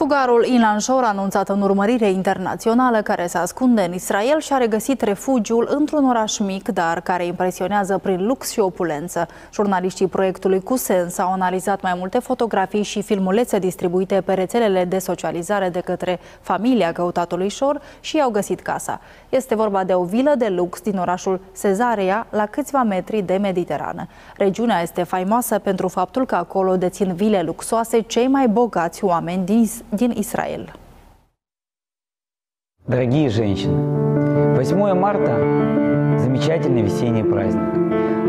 Fugarul Ilan Shor, anunțat în urmărire internațională care se ascunde în Israel și-a regăsit refugiul într-un oraș mic, dar care impresionează prin lux și opulență. Jurnaliștii proiectului Cusens au analizat mai multe fotografii și filmulețe distribuite pe rețelele de socializare de către familia căutatului Shor și i-au găsit casa. Este vorba de o vilă de lux din orașul Cezarea, la câțiva metri de Mediterană. Regiunea este faimoasă pentru faptul că acolo dețin vile luxoase cei mai bogați oameni din Дин Израиль. Дорогие женщины, 8 марта – замечательный весенний праздник.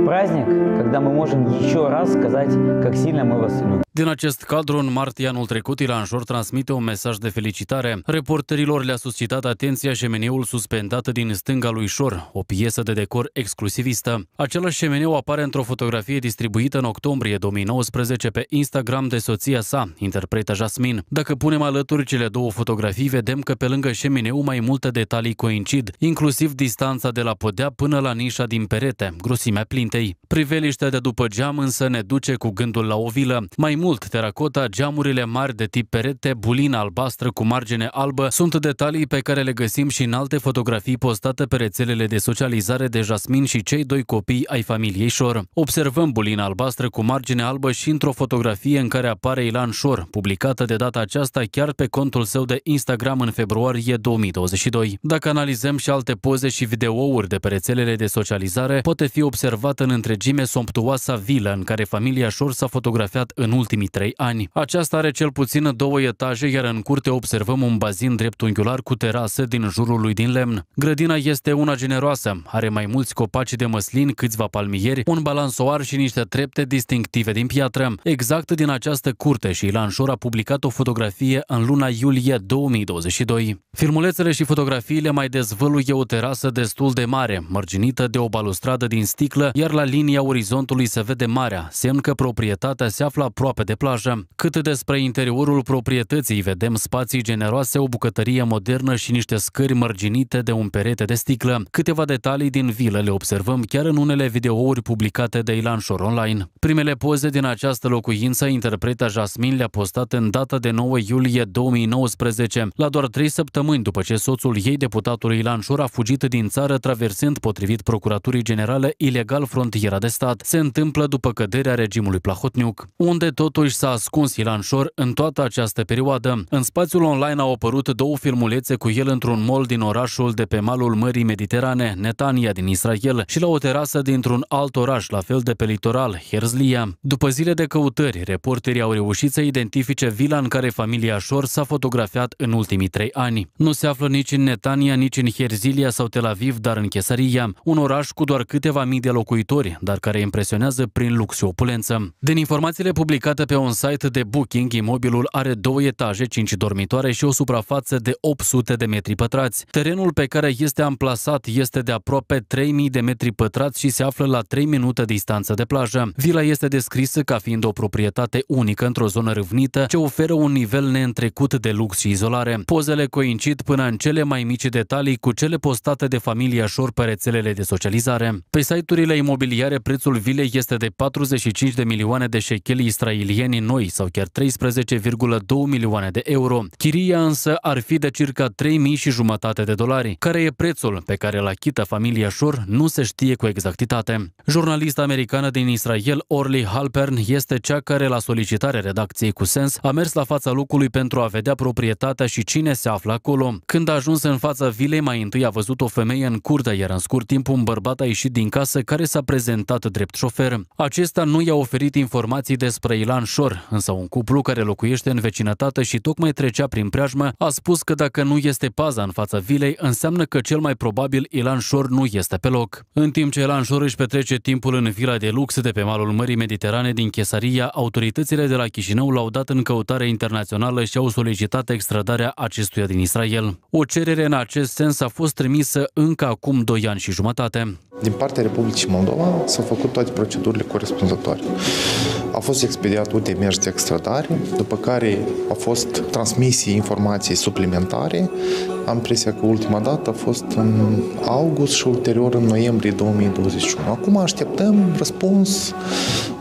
Праздник, когда мы можем еще раз сказать, как сильно мы вас любим. Din acest cadru, în martie anul trecut, Jor transmite un mesaj de felicitare. Reporterilor le-a suscitat atenția șemeneul suspendat din stânga lui Șor, o piesă de decor exclusivistă. Același șemeneu apare într-o fotografie distribuită în octombrie 2019 pe Instagram de soția sa, interpreta Jasmin. Dacă punem alături cele două fotografii, vedem că pe lângă șemeneu mai multe detalii coincid, inclusiv distanța de la podea până la nișa din perete, grosimea plintei. Priveliștea de după geam însă ne duce cu gândul la o vilă. Mai mult, teracota, geamurile mari de tip perete, bulina albastră cu margine albă sunt detalii pe care le găsim și în alte fotografii postate pe rețelele de socializare de Jasmin și cei doi copii ai familiei Șor. Observăm bulina albastră cu margine albă și într-o fotografie în care apare Ilan Șor, publicată de data aceasta chiar pe contul său de Instagram în februarie 2022. Dacă analizăm și alte poze și videouri de pe rețelele de socializare, poate fi observată în întregime somptuoasa vilă în care familia Șor s-a fotografiat în ultimul ultimii trei ani. Aceasta are cel puțin două etaje, iar în curte observăm un bazin dreptunghiular cu terase din jurul lui din lemn. Grădina este una generoasă, are mai mulți copaci de măslin, câțiva palmieri, un balansoar și niște trepte distinctive din piatră. Exact din această curte și Lanșor a publicat o fotografie în luna iulie 2022. Filmulețele și fotografiile mai dezvăluie o terasă destul de mare, mărginită de o balustradă din sticlă, iar la linia orizontului se vede marea, semn că proprietatea se află aproape aproape de plajă. Cât despre interiorul proprietății, vedem spații generoase, o bucătărie modernă și niște scări mărginite de un perete de sticlă. Câteva detalii din vilă le observăm chiar în unele videouri publicate de Ilan Shore Online. Primele poze din această locuință, interpreta Jasmine le-a postat în data de 9 iulie 2019, la doar trei săptămâni după ce soțul ei, deputatul Ilan Șor, a fugit din țară traversând, potrivit Procuraturii Generale, ilegal frontiera de stat. Se întâmplă după căderea regimului Plahotniuc, unde tot totuși s-a ascuns Ilanșor în toată această perioadă. În spațiul online au apărut două filmulețe cu el într-un mall din orașul de pe malul Mării Mediterane, Netania din Israel, și la o terasă dintr-un alt oraș, la fel de pe litoral, Herzliya. După zile de căutări, reporterii au reușit să identifice vila în care familia Șor s-a fotografiat în ultimii trei ani. Nu se află nici în Netania, nici în Herzilia sau Tel Aviv, dar în Chesaria, un oraș cu doar câteva mii de locuitori, dar care impresionează prin lux și opulență. Din informațiile publicate Consultată pe un site de booking, imobilul are două etaje, cinci dormitoare și o suprafață de 800 de metri pătrați. Terenul pe care este amplasat este de aproape 3000 de metri pătrați și se află la 3 minute distanță de plajă. Vila este descrisă ca fiind o proprietate unică într-o zonă râvnită, ce oferă un nivel neîntrecut de lux și izolare. Pozele coincid până în cele mai mici detalii cu cele postate de familia Șor pe rețelele de socializare. Pe site-urile imobiliare prețul vilei este de 45 de milioane de șecheli israeli italieni noi sau chiar 13,2 milioane de euro. Chiria însă ar fi de circa 3.000 și jumătate de dolari, care e prețul pe care îl achită familia Shor nu se știe cu exactitate. Jurnalista americană din Israel, Orly Halpern, este cea care, la solicitare redacției cu sens, a mers la fața locului pentru a vedea proprietatea și cine se află acolo. Când a ajuns în fața vilei, mai întâi a văzut o femeie în curte, iar în scurt timp un bărbat a ieșit din casă care s-a prezentat drept șofer. Acesta nu i-a oferit informații despre Ilan Răzvan Șor, însă un cuplu care locuiește în vecinătate și tocmai trecea prin preajmă, a spus că dacă nu este paza în fața vilei, înseamnă că cel mai probabil Ilan Șor nu este pe loc. În timp ce Ilan Șor își petrece timpul în vila de lux de pe malul Mării Mediterane din Chesaria, autoritățile de la Chișinău l-au dat în căutare internațională și au solicitat extradarea acestuia din Israel. O cerere în acest sens a fost trimisă încă acum 2 ani și jumătate. Din partea Republicii Moldova s-au făcut toate procedurile corespunzătoare a fost expediat UTE Mergi de extradare, după care a fost transmisie informații suplimentare. Am impresia că ultima dată a fost în august și ulterior în noiembrie 2021. Acum așteptăm răspuns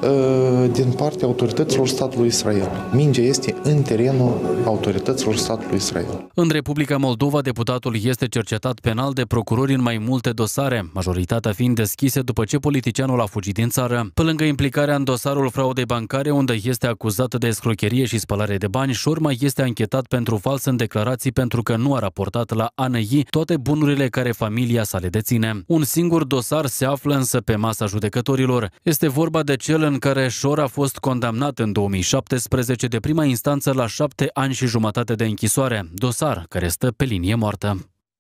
uh, din partea autorităților statului Israel. Mingea este în terenul autorităților statului Israel. În Republica Moldova, deputatul este cercetat penal de procurori în mai multe dosare, majoritatea fiind deschise după ce politicianul a fugit din țară. Pe lângă implicarea în dosarul fraudei fraude bancare, unde este acuzată de escrocherie și spălare de bani Șorma este anchetat pentru fals în declarații pentru că nu a raportat la ANI toate bunurile care familia sa le deține. Un singur dosar se află însă pe masa judecătorilor. Este vorba de cel în care Șor a fost condamnat în 2017 de prima instanță la șapte ani și jumătate de închisoare, dosar care stă pe linie moartă.